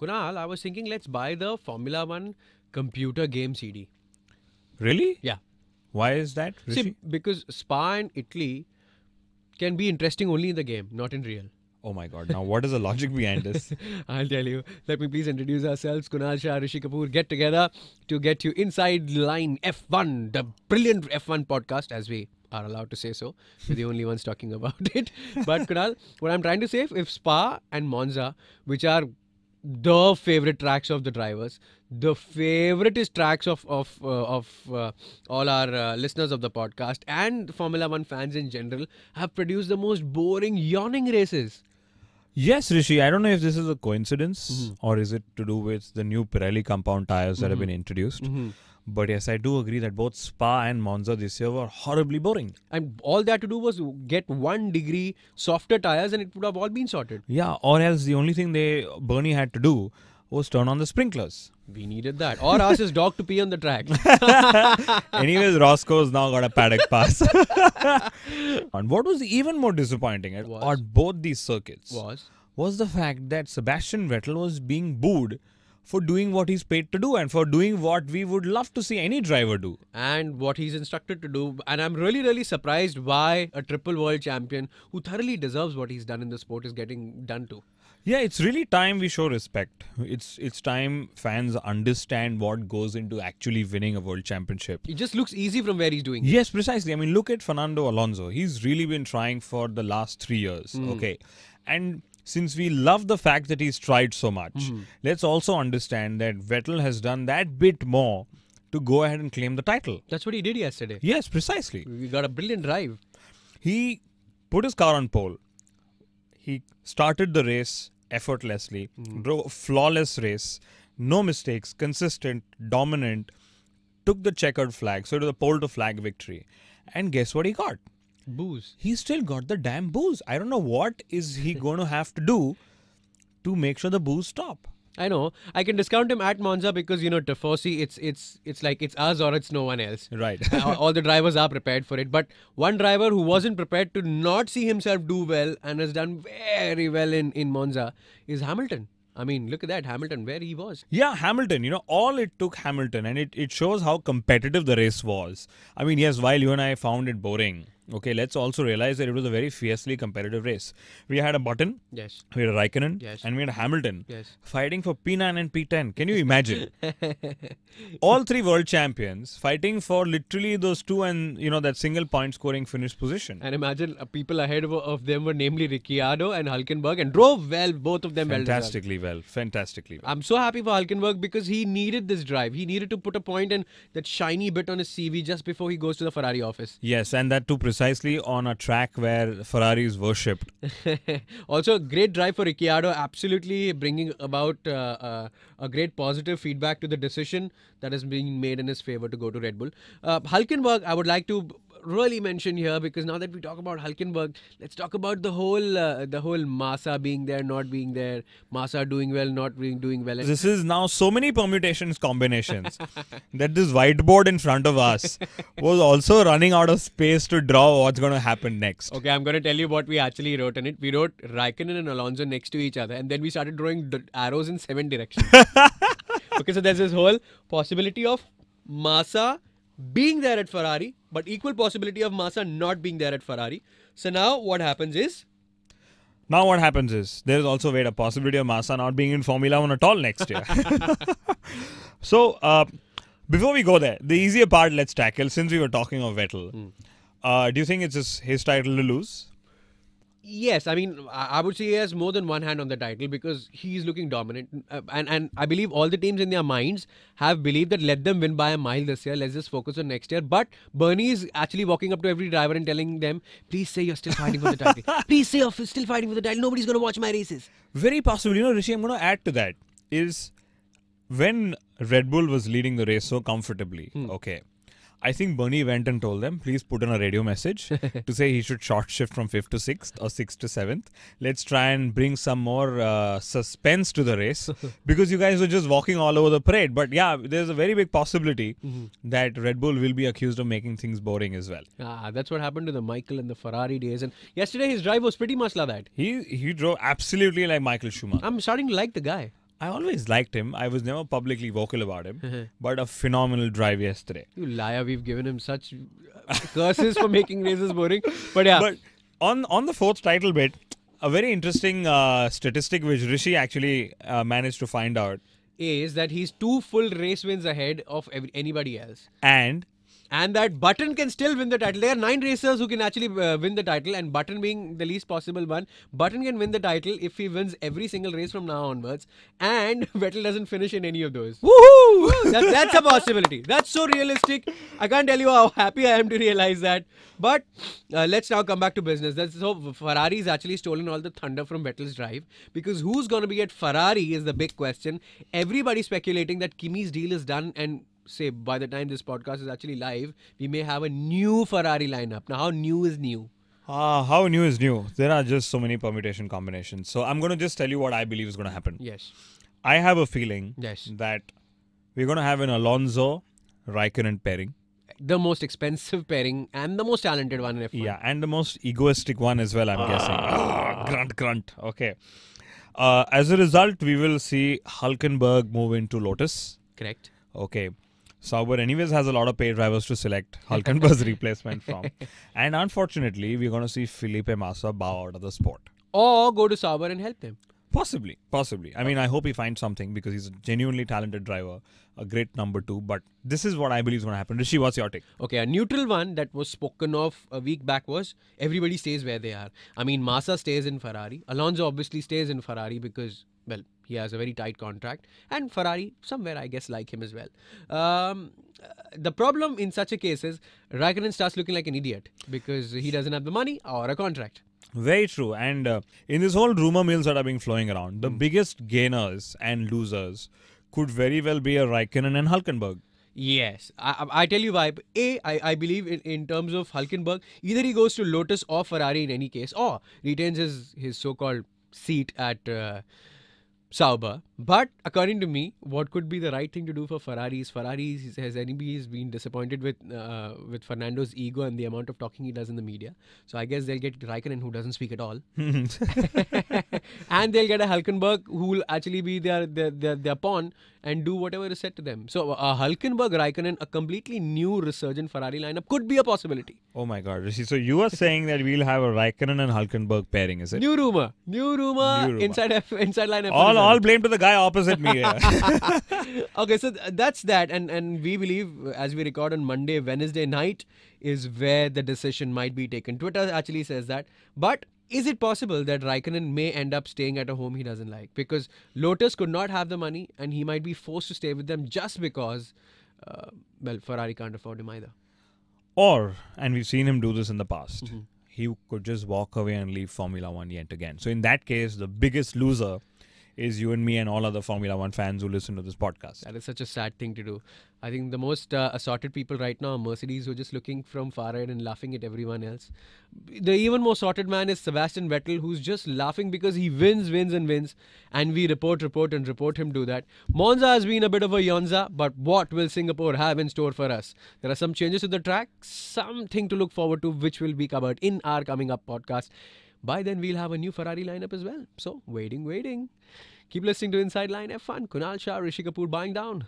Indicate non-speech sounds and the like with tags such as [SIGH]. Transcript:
Kunal, I was thinking let's buy the Formula One computer game CD. Really? Yeah. Why is that? Rishi? See, because Spa and Italy can be interesting only in the game, not in real. Oh my god. Now, what is the logic behind this? [LAUGHS] I'll tell you. Let me please introduce ourselves. Kunal Shah, Rishi Kapoor get together to get you inside line F1, the brilliant F1 podcast, as we are allowed to say so. We're the only ones talking about [LAUGHS] it. But Kunal, what I'm trying to say if Spa and Monza, which are the favorite tracks of the drivers the favorite tracks of of uh, of uh, all our uh, listeners of the podcast and formula 1 fans in general have produced the most boring yawning races yes rishi i don't know if this is a coincidence mm-hmm. or is it to do with the new pirelli compound tires that mm-hmm. have been introduced mm-hmm. But yes, I do agree that both Spa and Monza this year were horribly boring. And all they had to do was get one degree softer tires, and it would have all been sorted. Yeah, or else the only thing they Bernie had to do was turn on the sprinklers. We needed that. Or [LAUGHS] ask his dog to pee on the track. [LAUGHS] Anyways, Roscoe's now got a paddock pass. [LAUGHS] and what was even more disappointing at, both these circuits was was the fact that Sebastian Vettel was being booed for doing what he's paid to do and for doing what we would love to see any driver do. And what he's instructed to do. And I'm really, really surprised why a triple world champion who thoroughly deserves what he's done in the sport is getting done to. Yeah, it's really time we show respect. It's it's time fans understand what goes into actually winning a world championship. It just looks easy from where he's doing yes, it. precisely. I mean, look at Fernando Alonso. He's really been trying for the last 3 years. Mm. Okay. And since we love the fact that he's tried so much, mm-hmm. let's also understand that Vettel has done that bit more to go ahead and claim the title. That's what he did yesterday. Yes, precisely. We got a brilliant drive. He put his car on pole. He started the race effortlessly, mm. drove a flawless race, no mistakes, consistent, dominant, took the checkered flag, so it was a pole to flag victory. And guess what he got? booze. He still got the damn booze. I don't know what is he [LAUGHS] going to have to do to make sure the booze stop. I know. I can discount him at Monza because you know Tifosi. It's it's it's like it's us or it's no one else. Right. [LAUGHS] all the drivers are prepared for it, but one driver who wasn't prepared to not see himself do well and has done very well in in Monza is Hamilton. I mean, look at that Hamilton where he was. Yeah, Hamilton. You know, all it took Hamilton, and it it shows how competitive the race was. I mean, yes, while you and I found it boring. Okay, let's also realize that it was a very fiercely competitive race. We had a Button, yes. We had a Raikkonen, yes. And we had Hamilton, yes. Fighting for P9 and P10. Can you imagine? [LAUGHS] All three world champions fighting for literally those two and you know that single point scoring finish position. And imagine uh, people ahead of them were namely Ricciardo and Hulkenberg, and drove well. Both of them fantastically well, well fantastically. Well. I'm so happy for Hulkenberg because he needed this drive. He needed to put a point point in that shiny bit on his CV just before he goes to the Ferrari office. Yes, and that too precisely on a track where Ferrari is worshipped. [LAUGHS] also, great drive for Ricciardo, absolutely bringing about uh, uh, a great positive feedback to the decision that is being made in his favor to go to Red Bull. Uh, Hulkenberg, I would like to really mention here because now that we talk about Hulkenberg, let's talk about the whole uh, the whole Massa being there, not being there, Massa doing well, not being doing well. This is now so many permutations, combinations [LAUGHS] that this whiteboard in front of us was also running out of space to draw what's going to happen next. Okay, I'm going to tell you what we actually wrote in it. We wrote Raikkonen and Alonso next to each other, and then we started drawing d- arrows in seven directions. [LAUGHS] okay, so there's this whole possibility of Massa being there at Ferrari, but equal possibility of Massa not being there at Ferrari. So now what happens is. Now what happens is there is also wait a possibility of Massa not being in Formula One at all next year. [LAUGHS] so uh, before we go there, the easier part let's tackle since we were talking of Vettel. Mm. Uh, do you think it's his title to lose? Yes, I mean, I would say he has more than one hand on the title because he is looking dominant, uh, and and I believe all the teams in their minds have believed that let them win by a mile this year. Let's just focus on next year. But Bernie is actually walking up to every driver and telling them, "Please say you're still fighting for the title. [LAUGHS] Please say you're still fighting for the title. Nobody's going to watch my races." Very possible, you know, Rishi. I'm going to add to that is when Red Bull was leading the race so comfortably. Hmm. Okay, I think Bernie went and told them, please put in a radio message [LAUGHS] to say he should short shift from 5th to 6th or 6th to 7th. Let's try and bring some more uh, suspense to the race [LAUGHS] because you guys were just walking all over the parade. But yeah, there's a very big possibility mm-hmm. that Red Bull will be accused of making things boring as well. Ah, that's what happened to the Michael and the Ferrari days. And yesterday his drive was pretty much like that. He, he drove absolutely like Michael Schumacher. I'm starting to like the guy. I always liked him. I was never publicly vocal about him, uh-huh. [LAUGHS] but a phenomenal drive yesterday. You liar! We've given him such uh, curses for making races boring. But yeah. But on on the fourth title bit, a very interesting uh, statistic which Rishi actually uh, managed to find out is that he's two full race wins ahead of every, anybody else, and and that Button can still win the title. There are nine racers who can actually uh, win the title, and Button being the least possible one. Button can win the title if he wins every single race from now onwards, and [LAUGHS] Vettel doesn't finish in any of those. Woohoo! that, that's a possibility. That's so realistic. I can't tell you how happy I am to realize that. But uh, let's now come back to business. That's, so Ferrari's actually stolen all the thunder from Vettel's drive because who's going to be at Ferrari is the big question. Everybody's speculating that Kimi's deal is done and say by the time this podcast is actually live, we may have a new Ferrari lineup. Now, how new is new? Uh, how new is new? There are just so many permutation combinations. So I'm going to just tell you what I believe is going to happen. Yes. I have a feeling yes. that we're going to have an Alonso Raikkonen pairing. The most expensive pairing and the most talented one in F1. Yeah, and the most egoistic one as well, I'm guessing. Ah. ah, grunt, grunt. Okay. Uh, as a result, we will see Hulkenberg move into Lotus. Correct. Okay. Sauber anyways has a lot of paid drivers to select Hulkenberg's [LAUGHS] replacement from. And unfortunately, we're going to see Felipe Massa bow out of the sport. Or go to Sauber and help him. Possibly, possibly. I mean, I hope he finds something because he's a genuinely talented driver, a great number two. But this is what I believe is going to happen. Rishi, what's your take? Okay, a neutral one that was spoken of a week back was everybody stays where they are. I mean, Massa stays in Ferrari. Alonso obviously stays in Ferrari because, well, he has a very tight contract. And Ferrari, somewhere, I guess, like him as well. Um, the problem in such a case is Raikkonen starts looking like an idiot because he doesn't have the money or a contract. Very true. And uh, in this whole rumor mills that are being flowing around, the mm. biggest gainers and losers could very well be a Raikkonen and Hulkenberg. Yes, I, I tell you why. A, I, I believe in, in terms of Hulkenberg, either he goes to Lotus or Ferrari in any case, or retains his, his so called seat at uh, Sauber. But according to me, what could be the right thing to do for Ferrari is Ferrari has anybody has been disappointed with uh, with Fernando's ego and the amount of talking he does in the media. So I guess they'll get Raikkonen who doesn't speak at all, hmm. [LAUGHS] [LAUGHS] and they'll get a Hulkenberg who will actually be their their, their, their pawn and do whatever is said to them. So uh, Hulkenberg, Raikkonen, a completely new resurgent Ferrari lineup could be a possibility. Oh my God, Rishi! So you are saying that we'll have a Raikkonen and Hulkenberg pairing, is it? New rumor, new rumor, new rumor. inside F, inside line. F- all all blame to the guy guy opposite me. [LAUGHS] okay, so th- that's that, and and we believe as we record on Monday, Wednesday night is where the decision might be taken. Twitter actually says that, but is it possible that Raikkonen may end up staying at a home he doesn't like because Lotus could not have the money and he might be forced to stay with them just because, uh, well, Ferrari can't afford him either. Or, and we've seen him do this in the past, mm-hmm. he could just walk away and leave Formula One yet again. So, in that case, the biggest loser is you and me and all other Formula One fans who listen to this podcast. That is such a sad thing to do. I think the most uh, assorted people right now are Mercedes who are just looking from far ahead and laughing at everyone else. The even more sorted man is Sebastian Vettel who's just laughing because he wins, wins, and wins. And we report, report, and report him do that. Monza has been a bit of a yonza, but what will Singapore have in store for us? There are some changes to the track, something to look forward to, which will be covered in our coming up podcast. By then, we'll have a new Ferrari lineup as well. So, waiting, waiting. Keep listening to Inside Line F1. Kunal Shah, Rishi Kapoor buying down.